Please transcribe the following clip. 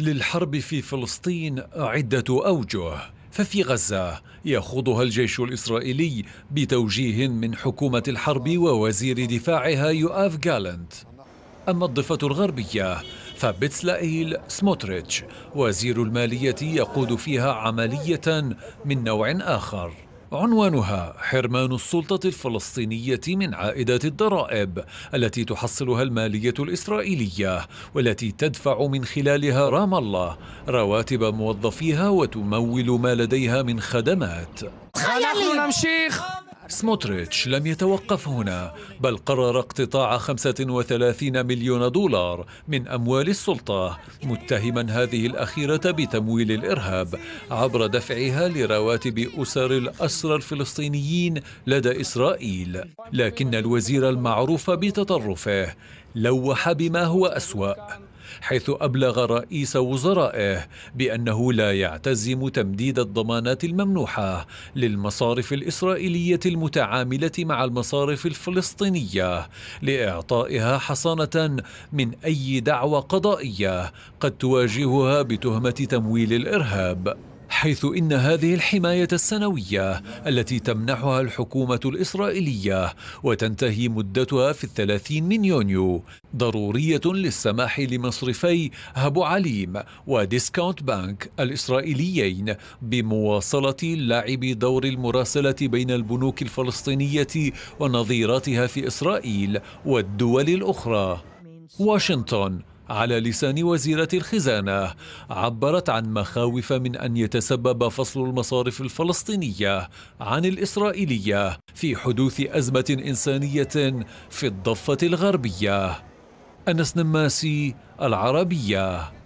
للحرب في فلسطين عدة أوجه ففي غزة يخوضها الجيش الإسرائيلي بتوجيه من حكومة الحرب ووزير دفاعها يؤاف جالنت أما الضفة الغربية فبتسلائيل سموتريتش وزير المالية يقود فيها عملية من نوع آخر عنوانها حرمان السلطة الفلسطينية من عائدات الضرائب التي تحصلها المالية الإسرائيلية والتي تدفع من خلالها رام الله رواتب موظفيها وتمول ما لديها من خدمات نحن سموتريتش لم يتوقف هنا بل قرر اقتطاع 35 مليون دولار من أموال السلطة متهما هذه الأخيرة بتمويل الإرهاب عبر دفعها لرواتب أسر الأسرى الفلسطينيين لدى إسرائيل لكن الوزير المعروف بتطرفه لوح بما هو أسوأ حيث أبلغ رئيس وزرائه بأنه لا يعتزم تمديد الضمانات الممنوحة للمصارف الإسرائيلية المتعاملة مع المصارف الفلسطينية لإعطائها حصانة من أي دعوى قضائية قد تواجهها بتهمة تمويل الإرهاب حيث إن هذه الحماية السنوية التي تمنحها الحكومة الإسرائيلية وتنتهي مدتها في الثلاثين من يونيو ضرورية للسماح لمصرفي هبو عليم وديسكاونت بانك الإسرائيليين بمواصلة لعب دور المراسلة بين البنوك الفلسطينية ونظيراتها في إسرائيل والدول الأخرى واشنطن على لسان وزيرة الخزانة عبرت عن مخاوف من أن يتسبب فصل المصارف الفلسطينية عن الإسرائيلية في حدوث أزمة إنسانية في الضفة الغربية أنس نماسي العربية